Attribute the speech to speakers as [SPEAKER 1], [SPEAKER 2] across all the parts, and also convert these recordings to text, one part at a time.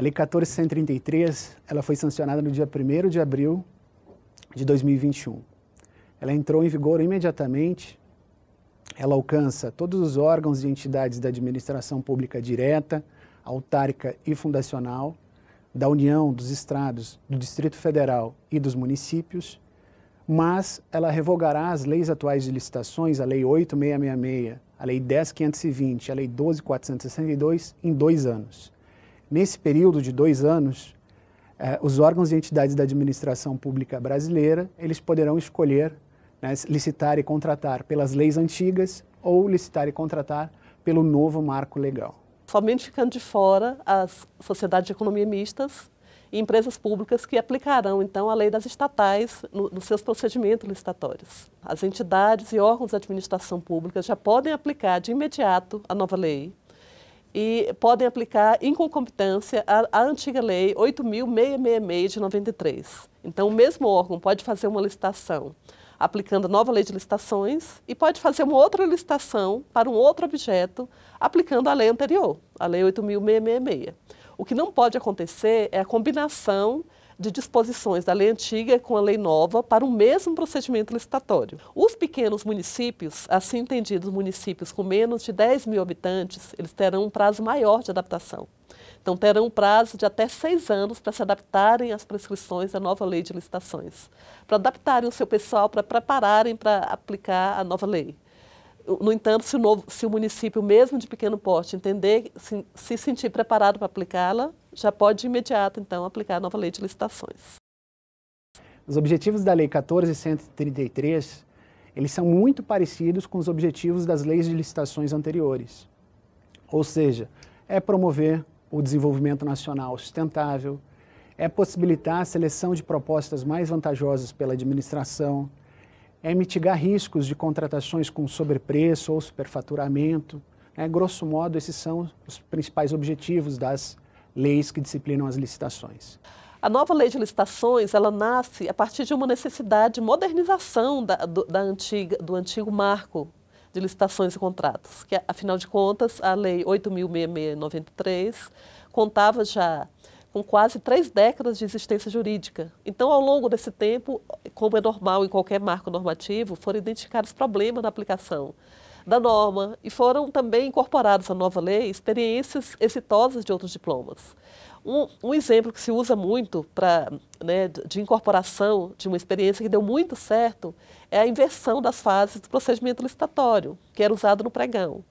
[SPEAKER 1] A Lei 14133, ela foi sancionada no dia 1 de abril de 2021. Ela entrou em vigor imediatamente. Ela alcança todos os órgãos e entidades da administração pública direta, autárquica e fundacional, da União, dos estados, do Distrito Federal e dos municípios, mas ela revogará as leis atuais de licitações, a Lei 8666, a Lei 10520, a Lei 12462, em dois anos. Nesse período de dois anos, eh, os órgãos e entidades da administração pública brasileira, eles poderão escolher né, licitar e contratar pelas leis antigas ou licitar e contratar pelo novo marco legal.
[SPEAKER 2] Somente ficando de fora as sociedades de economia mistas e empresas públicas que aplicarão, então, a lei das estatais no, nos seus procedimentos licitatórios. As entidades e órgãos da administração pública já podem aplicar de imediato a nova lei e podem aplicar em concomitância a, a antiga lei 8.666 de 93. Então, o mesmo órgão pode fazer uma licitação aplicando a nova lei de licitações e pode fazer uma outra licitação para um outro objeto aplicando a lei anterior, a lei 8.666. O que não pode acontecer é a combinação de disposições da lei antiga com a lei nova para o mesmo procedimento licitatório. Os pequenos municípios, assim entendidos municípios com menos de 10 mil habitantes, eles terão um prazo maior de adaptação. Então, terão um prazo de até seis anos para se adaptarem às prescrições da nova lei de licitações, para adaptarem o seu pessoal, para prepararem para aplicar a nova lei. No entanto, se o, novo, se o município, mesmo de pequeno porte, entender, se, se sentir preparado para aplicá-la, já pode de imediato, então, aplicar a nova lei de licitações.
[SPEAKER 1] Os objetivos da Lei 14133, eles são muito parecidos com os objetivos das leis de licitações anteriores. Ou seja, é promover o desenvolvimento nacional sustentável, é possibilitar a seleção de propostas mais vantajosas pela administração, é mitigar riscos de contratações com sobrepreço ou superfaturamento. Né? Grosso modo, esses são os principais objetivos das leis que disciplinam as licitações.
[SPEAKER 2] A nova lei de licitações, ela nasce a partir de uma necessidade de modernização da, do, da antiga, do antigo marco de licitações e contratos, que afinal de contas a lei 8.693 contava já com quase três décadas de existência jurídica. Então, ao longo desse tempo, como é normal em qualquer marco normativo, foram identificados problemas na aplicação da norma e foram também incorporadas à nova lei experiências exitosas de outros diplomas. Um, um exemplo que se usa muito para né, de incorporação de uma experiência que deu muito certo é a inversão das fases do procedimento licitatório, que era usado no pregão.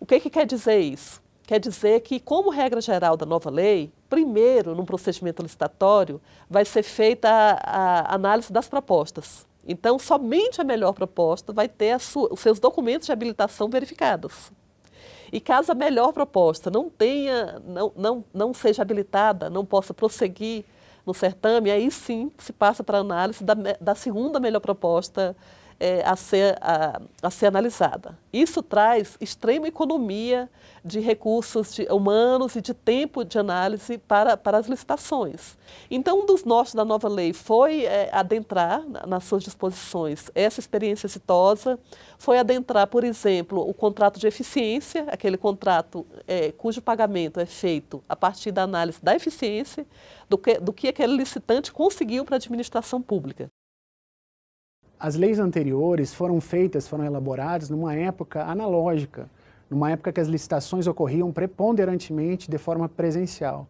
[SPEAKER 2] O que, que quer dizer isso? Quer dizer que, como regra geral da nova lei, primeiro, num procedimento licitatório, vai ser feita a, a análise das propostas. Então, somente a melhor proposta vai ter sua, os seus documentos de habilitação verificados. E caso a melhor proposta não tenha, não, não, não seja habilitada, não possa prosseguir no certame, aí sim se passa para a análise da, da segunda melhor proposta é, a, ser, a, a ser analisada. Isso traz extrema economia de recursos de, humanos e de tempo de análise para, para as licitações. Então, um dos nossos da nova lei foi é, adentrar na, nas suas disposições essa experiência exitosa, foi adentrar, por exemplo, o contrato de eficiência, aquele contrato é, cujo pagamento é feito a partir da análise da eficiência, do que, do que aquele licitante conseguiu para a administração pública
[SPEAKER 1] as leis anteriores foram feitas, foram elaboradas numa época analógica, numa época que as licitações ocorriam preponderantemente de forma presencial.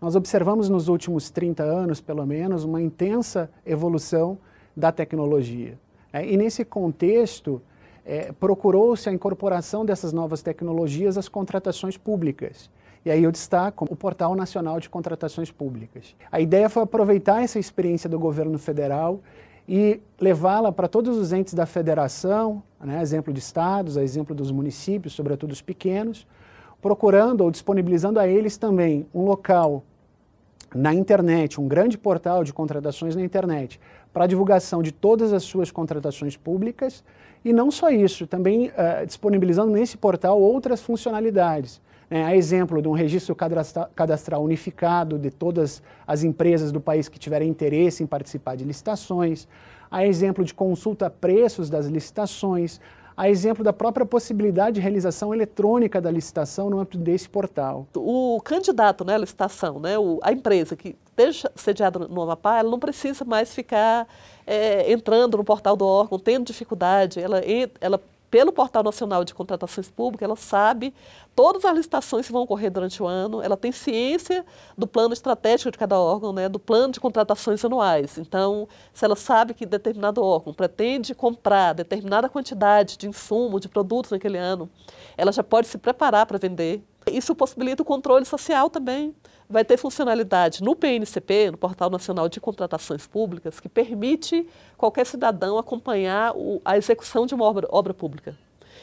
[SPEAKER 1] Nós observamos nos últimos 30 anos, pelo menos, uma intensa evolução da tecnologia. É, e nesse contexto, é, procurou-se a incorporação dessas novas tecnologias às contratações públicas. E aí eu destaco o Portal Nacional de Contratações Públicas. A ideia foi aproveitar essa experiência do governo federal e levá-la para todos os entes da federação, né, exemplo de estados, exemplo dos municípios, sobretudo os pequenos, procurando ou disponibilizando a eles também um local na internet, um grande portal de contratações na internet, para divulgação de todas as suas contratações públicas. E não só isso, também uh, disponibilizando nesse portal outras funcionalidades né, a exemplo de um registro cadastral, unificado de todas as empresas do país que tiverem interesse em participar de licitações, a exemplo de consulta a preços das licitações, a exemplo da própria possibilidade de realização eletrônica da licitação no âmbito desse portal.
[SPEAKER 2] O candidato né, à licitação, né, o, a empresa que esteja sediada no Amapá, ela não precisa mais ficar é, entrando no portal do órgão, tendo dificuldade, ela, ela pelo Portal Nacional de Contratações Públicas, ela sabe todas as licitações que vão ocorrer durante o ano, ela tem ciência do plano estratégico de cada órgão, né, do plano de contratações anuais. Então, se ela sabe que determinado órgão pretende comprar determinada quantidade de insumo, de produtos naquele ano, ela já pode se preparar para vender. Isso possibilita o controle social também vai ter funcionalidade no PNCP, no Portal Nacional de Contratações Públicas, que permite qualquer cidadão acompanhar o, a execução de uma obra, obra, pública.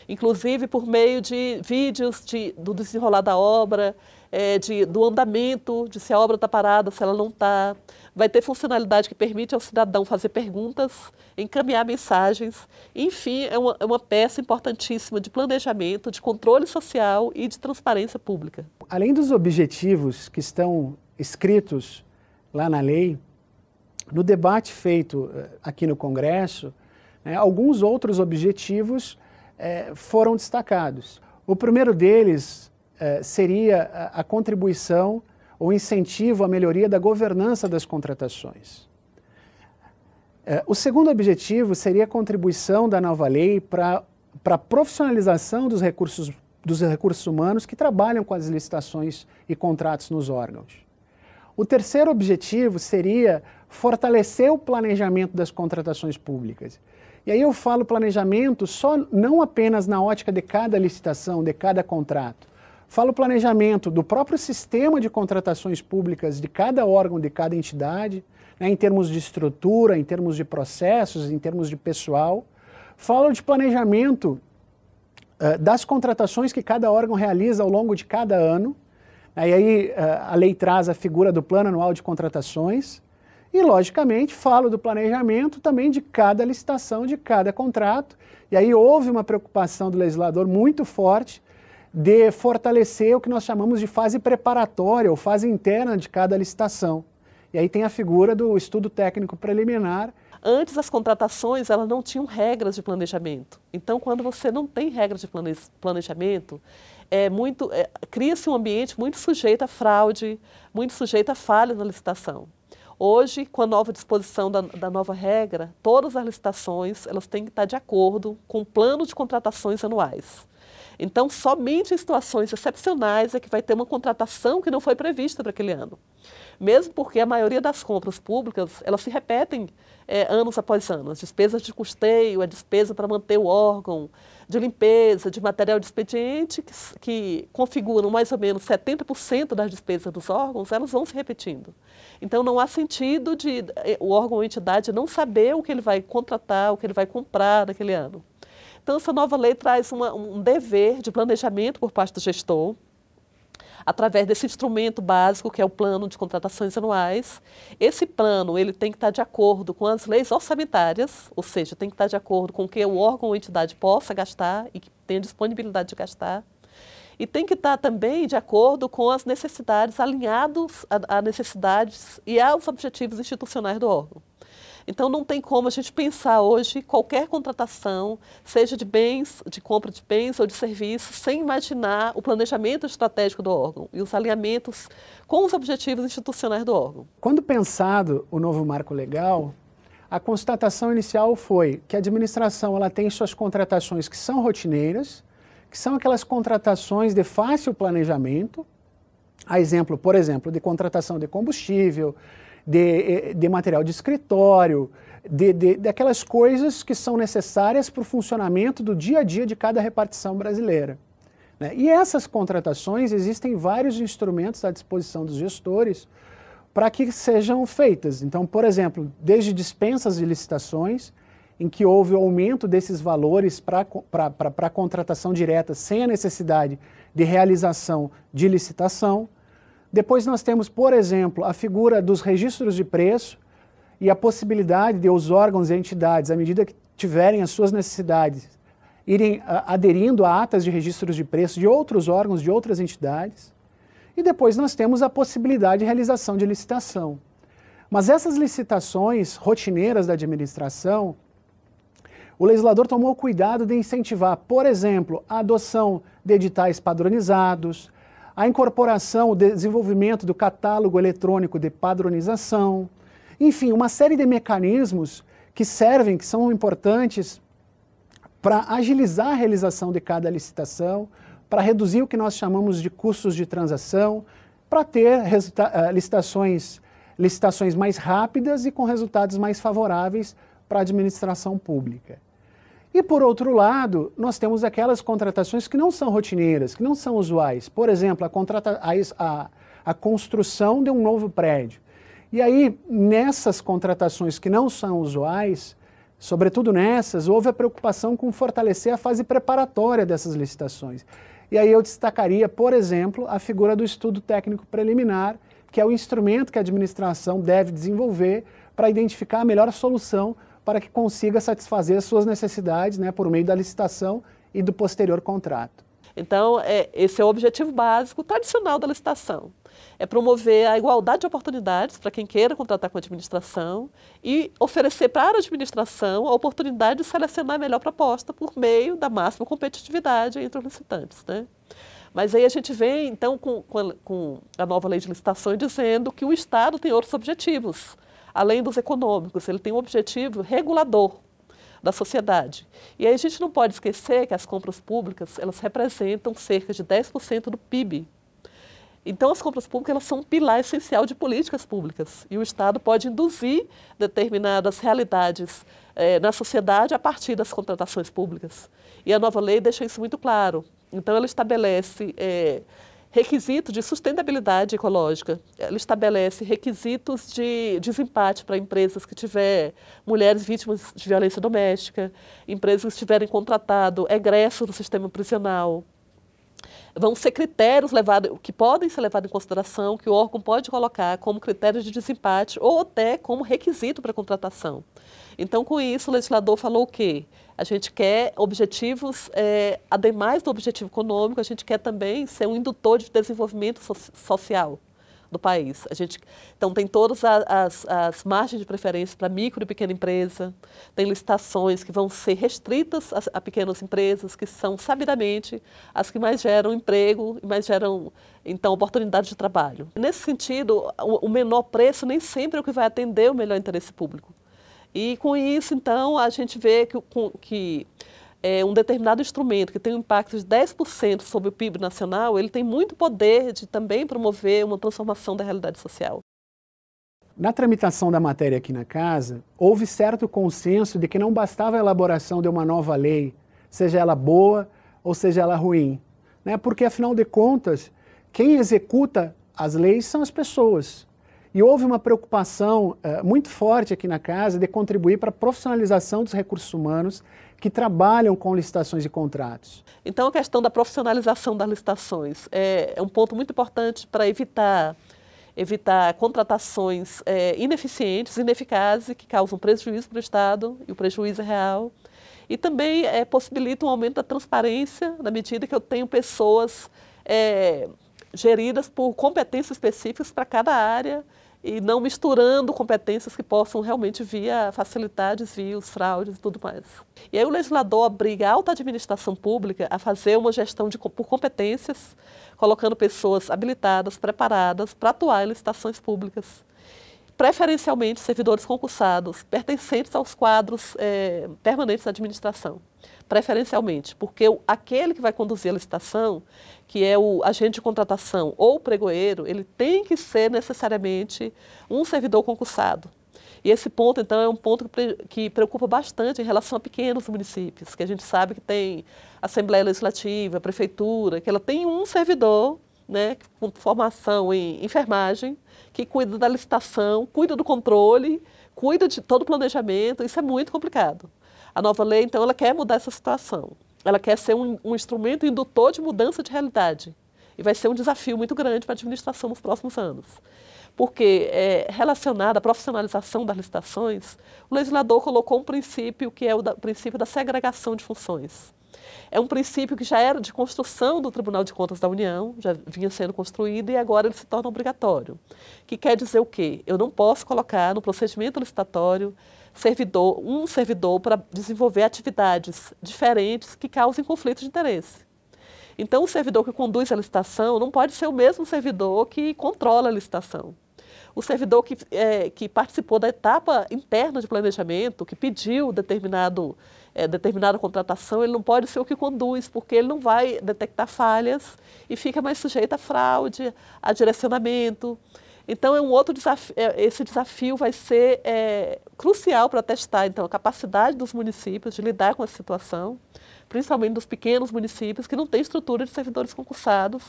[SPEAKER 2] Inclusive por meio de vídeos de, do desenrolar da obra, é, de, do andamento, de se a obra está parada, se ela não está, vai ter funcionalidade que permite ao cidadão fazer perguntas, encaminhar mensagens. Enfim, é uma, é uma peça importantíssima de planejamento, de controle social e de transparência pública.
[SPEAKER 1] Além dos objetivos que estão escritos lá na lei, no debate feito eh, aqui no Congresso, né, alguns outros objetivos eh, foram destacados. O primeiro deles eh, seria a, a contribuição ou incentivo à melhoria da governança das contratações. É, o segundo objetivo seria a contribuição da nova lei para a profissionalização dos recursos, dos recursos humanos que trabalham com as licitações e contratos nos órgãos. O terceiro objetivo seria fortalecer o planejamento das contratações públicas. E aí eu falo planejamento só não apenas na ótica de cada licitação, de cada contrato, Fala o planejamento do próprio sistema de contratações públicas de cada órgão, de cada entidade, né, em termos de estrutura, em termos de processos, em termos de pessoal. Fala de planejamento uh, das contratações que cada órgão realiza ao longo de cada ano. Né, e aí uh, a lei traz a figura do plano anual de contratações. E, logicamente, falo do planejamento também de cada licitação, de cada contrato. E aí houve uma preocupação do legislador muito forte de fortalecer o que nós chamamos de fase preparatória ou fase interna de cada licitação. E aí tem a figura do estudo técnico
[SPEAKER 2] preliminar. Antes as contratações elas não tinham regras de planejamento. Então quando você não tem regras de planejamento, é muito é, cria-se um ambiente muito sujeito a fraude, muito sujeito a falhas na licitação. Hoje, com a nova disposição da, da, nova regra, todas as licitações elas têm que estar de acordo com o plano de contratações anuais. Então, somente em situações excepcionais é que vai ter uma contratação que não foi prevista para aquele ano. Mesmo porque a maioria das compras públicas, elas se repetem é, anos após anos. As despesas de custeio, a despesa para manter o órgão, de limpeza, de material de expediente, que, que configuram mais ou menos 70% das despesas dos órgãos, elas vão se repetindo. Então, não há sentido de é, o órgão ou entidade não saber o que ele vai contratar, o que ele vai comprar naquele ano. Então, essa nova lei traz uma, um dever de planejamento por parte do gestor, através desse instrumento básico que é o plano de contratações anuais. Esse plano ele tem que estar de acordo com as leis orçamentárias, ou seja, tem que estar de acordo com o que o órgão ou entidade possa gastar e que tenha disponibilidade de gastar. E tem que estar também de acordo com as necessidades, alinhados às necessidades e aos objetivos institucionais do órgão. Então, não tem como a gente pensar hoje qualquer contratação, seja de bens, de compra de bens ou de serviços, sem imaginar o planejamento estratégico do órgão e os alinhamentos com os objetivos institucionais do órgão. Quando
[SPEAKER 1] pensado o novo marco legal, a constatação inicial foi que a administração ela tem suas contratações que são rotineiras, que são aquelas contratações de fácil planejamento, a exemplo, por exemplo, de contratação de combustível, de, eh, de material de escritório, de, de, daquelas coisas que são necessárias para o funcionamento do dia a dia de cada repartição brasileira. Né? E essas contratações, existem vários instrumentos à disposição dos gestores para que sejam feitas. Então, por exemplo, desde dispensas de licitações, em que houve o aumento desses valores para a contratação direta sem a necessidade de realização de licitação, depois nós temos, por exemplo, a figura dos registros de preço e a possibilidade de os órgãos e entidades, à medida que tiverem as suas necessidades, irem ah, aderindo a atas de registros de preço de outros órgãos, de outras entidades. E depois nós temos a possibilidade de realização de licitação. Mas essas licitações rotineiras da administração, o legislador tomou cuidado de incentivar, por exemplo, a adoção de editais padronizados, a incorporação, o desenvolvimento do catálogo eletrônico de padronização, enfim, uma série de mecanismos que servem, que são importantes para agilizar a realização de cada licitação, para reduzir o que nós chamamos de custos de transação, para ter eh, licitações, licitações mais rápidas e com resultados mais favoráveis para a administração pública. E por outro lado, nós temos aquelas contratações que não são rotineiras, que não são usuais. Por exemplo, a, contrata a, a construção de um novo prédio. E aí, nessas contratações que não são usuais, sobretudo nessas, houve a preocupação com fortalecer a fase preparatória dessas licitações. E aí eu destacaria, por exemplo, a figura do estudo técnico preliminar, que é o instrumento que a administração deve desenvolver para identificar a melhor solução para que consiga satisfazer suas necessidades né, por meio da licitação e do posterior contrato.
[SPEAKER 2] Então, é, esse é o objetivo básico tradicional da licitação. É promover a igualdade de oportunidades para quem queira contratar com a administração e oferecer para a administração a oportunidade de selecionar a melhor proposta por meio da máxima competitividade entre os licitantes. Né? Mas aí a gente vem, então, com, com, a, nova lei de licitação dizendo que o Estado tem outros objetivos além dos econômicos, ele tem um objetivo regulador da sociedade. E aí a gente não pode esquecer que as compras públicas, elas representam cerca de 10% do PIB. Então as compras públicas elas são um pilar essencial de políticas públicas e o Estado pode induzir determinadas realidades eh, na sociedade a partir das contratações públicas. E a nova lei deixa isso muito claro. Então ela estabelece eh, requisito de sustentabilidade ecológica. Ela estabelece requisitos de desempate para empresas que tiverem mulheres vítimas de violência doméstica, empresas que tiverem contratado egresso do sistema prisional, vão ser critérios levado, que podem ser levados em consideração, que o órgão pode colocar como critério de desempate ou até como requisito para contratação. Então, com isso, o legislador falou o quê? A gente quer objetivos, é, ademais do objetivo econômico, a gente quer também ser um indutor de desenvolvimento so social do país. A gente, então, tem todas as, as margens de preferência para micro e pequena empresa, tem licitações que vão ser restritas a, a, pequenas empresas, que são, sabidamente, as que mais geram emprego e mais geram, então, oportunidade de trabalho. Nesse sentido, o, o menor preço nem sempre é o que vai atender o melhor interesse público. E com isso, então, a gente vê que, que é, um determinado instrumento que tem um impacto de 10% sobre o PIB nacional, ele tem muito poder de também promover uma transformação da realidade social.
[SPEAKER 1] Na tramitação da matéria aqui na casa, houve certo consenso de que não bastava a elaboração de uma nova lei, seja ela boa ou seja ela ruim. Né? Porque, afinal de contas, quem executa as leis são as pessoas. E houve uma preocupação uh, muito forte aqui na casa de contribuir para a profissionalização dos recursos humanos que trabalham com licitações e contratos.
[SPEAKER 2] Então, a questão da profissionalização das licitações eh, é, um ponto muito importante para evitar evitar contratações é, ineficientes, ineficazes, que causam prejuízo para o Estado, e o prejuízo é real. E também é, possibilita um aumento da transparência, na medida que eu tenho pessoas é, geridas por competências específicas para cada área e não misturando competências que possam realmente via facilitar desvios, fraudes e tudo mais. E aí o legislador obriga a alta administração pública a fazer uma gestão de, por competências, colocando pessoas habilitadas, preparadas para atuar em licitações públicas. Preferencialmente servidores concursados, pertencentes aos quadros é, permanentes da administração preferencialmente, porque aquele que vai conduzir a licitação, que é o agente de contratação ou o pregoeiro, ele tem que ser necessariamente um servidor concursado. E esse ponto, então, é um ponto que preocupa bastante em relação a pequenos municípios, que a gente sabe que tem Assembleia Legislativa, Prefeitura, que ela tem um servidor né, com formação em enfermagem, que cuida da licitação, cuida do controle, cuida de todo o planejamento. Isso é muito complicado. A nova lei, então, ela quer mudar essa situação. Ela quer ser um, um instrumento indutor de mudança de realidade. E vai ser um desafio muito grande para a administração nos próximos anos. Porque, é, relacionada à profissionalização das licitações, o legislador colocou um princípio que é o, da, o princípio da segregação de funções. É um princípio que já era de construção do Tribunal de Contas da União, já vinha sendo construído e agora ele se torna obrigatório. Que quer dizer o quê? Eu não posso colocar no procedimento licitatório servidor, um servidor para desenvolver atividades diferentes que causem conflitos de interesse. Então, o servidor que conduz a licitação não pode ser o mesmo servidor que controla a licitação. O servidor que, é, que participou da etapa interna de planejamento, que pediu determinado, é, determinada contratação, ele não pode ser o que conduz, porque ele não vai detectar falhas e fica mais sujeito a fraude, a direcionamento. Então, é um outro desafio, é, esse desafio vai ser é, crucial para testar então, a capacidade dos municípios de lidar com essa situação, principalmente dos pequenos municípios que não têm estrutura de servidores concursados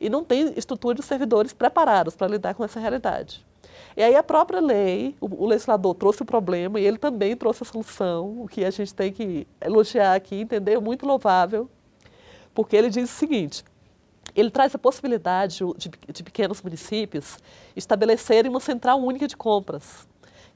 [SPEAKER 2] e não têm estrutura de servidores preparados para lidar com essa realidade. E aí a própria lei, o, o, legislador trouxe o problema e ele também trouxe a solução, o que a gente tem que elogiar aqui, entender, é muito louvável, porque ele diz o seguinte, ele traz a possibilidade de, de pequenos municípios estabelecerem uma central única de compras,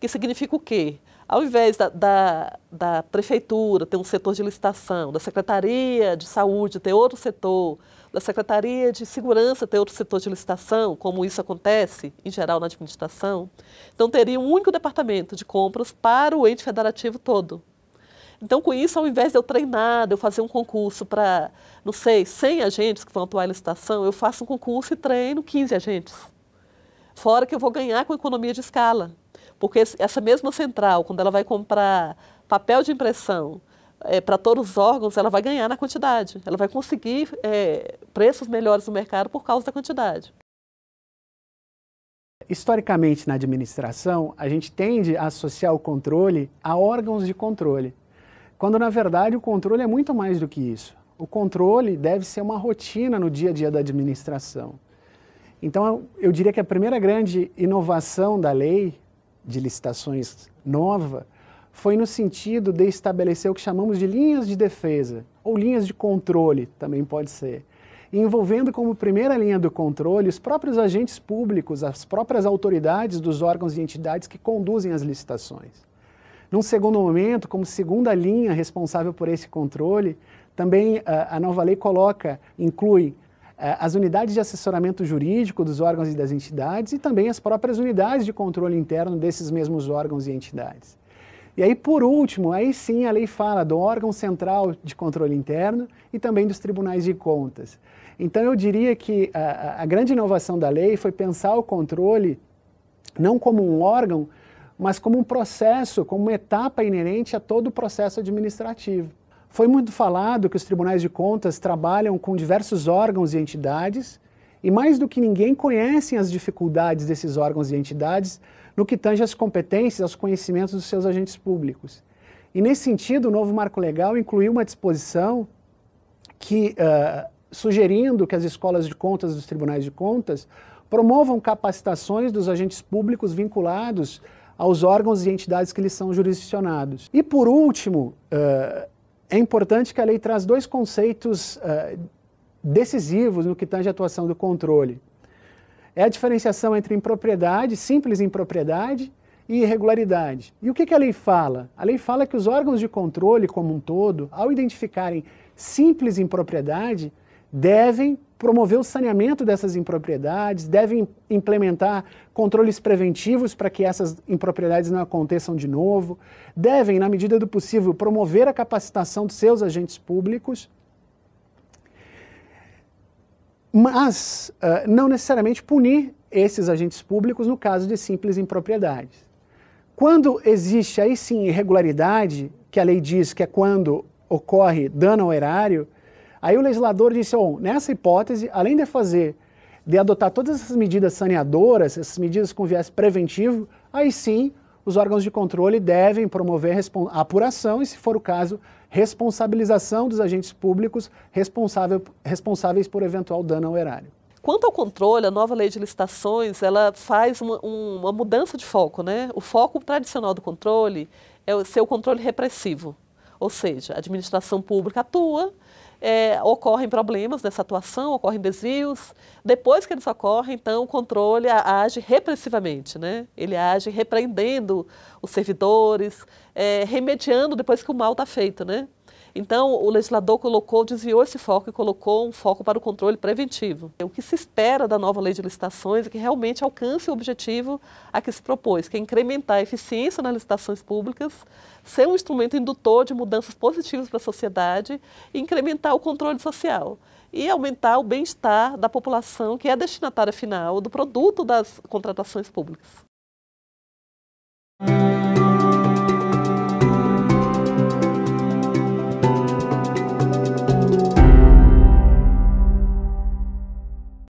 [SPEAKER 2] que significa o quê? Ao invés da, da, da prefeitura ter um setor de licitação, da Secretaria de Saúde ter outro setor, da Secretaria de Segurança ter outro setor de licitação, como isso acontece em geral na administração, então teria um único departamento de compras para o ente federativo todo. Então, com isso, ao invés de eu treinar, de eu fazer um concurso para, não sei, 100 agentes que vão atuar em licitação, eu faço um concurso e treino 15 agentes. Fora que eu vou ganhar com economia de escala. Porque essa mesma central, quando ela vai comprar papel de impressão é, eh, para todos os órgãos, ela vai ganhar na quantidade. Ela vai conseguir é, preços melhores no mercado por causa da quantidade.
[SPEAKER 1] Historicamente, na administração, a gente tende a associar o controle a órgãos de controle. Quando na verdade o controle é muito mais do que isso. O controle deve ser uma rotina no dia a dia da administração. Então, eu diria que a primeira grande inovação da lei de licitações nova foi no sentido de estabelecer o que chamamos de linhas de defesa, ou linhas de controle, também pode ser, envolvendo como primeira linha do controle os próprios agentes públicos, as próprias autoridades dos órgãos e entidades que conduzem as licitações. Num segundo momento, como segunda linha responsável por esse controle, também eh, a nova lei coloca, inclui eh, as unidades de assessoramento jurídico dos órgãos e das entidades e também as próprias unidades de controle interno desses mesmos órgãos e entidades. E aí, por último, aí sim a lei fala do órgão central de controle interno e também dos tribunais de contas. Então, eu diria que eh, a, a grande inovação da lei foi pensar o controle não como um órgão, mas como um processo, como uma etapa inerente a todo o processo administrativo. Foi muito falado que os tribunais de contas trabalham com diversos órgãos e entidades, e mais do que ninguém conhecem as dificuldades desses órgãos e entidades no que tange às competências, aos conhecimentos dos seus agentes públicos. E nesse sentido, o novo marco legal incluiu uma disposição que, uh, sugerindo que as escolas de contas dos tribunais de contas promovam capacitações dos agentes públicos vinculados aos órgãos e entidades que lhes são jurisdicionados. E por último, uh, é importante que a lei traz dois conceitos uh, decisivos no que tange a atuação do controle. É a diferenciação entre impropriedade, simples impropriedade, e irregularidade. E o que, que a lei fala? A lei fala que os órgãos de controle como um todo, ao identificarem simples impropriedade, devem promover o saneamento dessas impropriedades, devem implementar controles preventivos para que essas impropriedades não aconteçam de novo, devem, na medida do possível, promover a capacitação de seus agentes públicos, mas uh, não necessariamente punir esses agentes públicos no caso de simples impropriedades. Quando existe aí sim irregularidade, que a lei diz que é quando ocorre dano ao erário, Aí o legislador disse: oh, nessa hipótese, além de fazer, de adotar todas essas medidas saneadoras, essas medidas com viés preventivo, aí sim os órgãos de controle devem promover a apuração e, se for o caso, responsabilização dos agentes públicos responsáveis por eventual dano ao erário.
[SPEAKER 2] Quanto ao controle, a nova lei de licitações ela faz uma, uma mudança de foco, né? O foco tradicional do controle é ser o controle repressivo, ou seja, a administração pública atua é, ocorrem problemas nessa atuação, ocorrem desvios. Depois que eles ocorrem, então, o controle age repressivamente, né? Ele age repreendendo os servidores, é, remediando depois que o mal está feito, né? Então, o legislador colocou, desviou esse foco e colocou um foco para o controle preventivo. É o que se espera da nova lei de licitações é que realmente alcance o objetivo a que se propôs, que é incrementar a eficiência nas licitações públicas, ser um instrumento indutor de mudanças positivas para a sociedade e incrementar o controle social e aumentar o bem-estar da população que é destinatária final do produto das contratações públicas.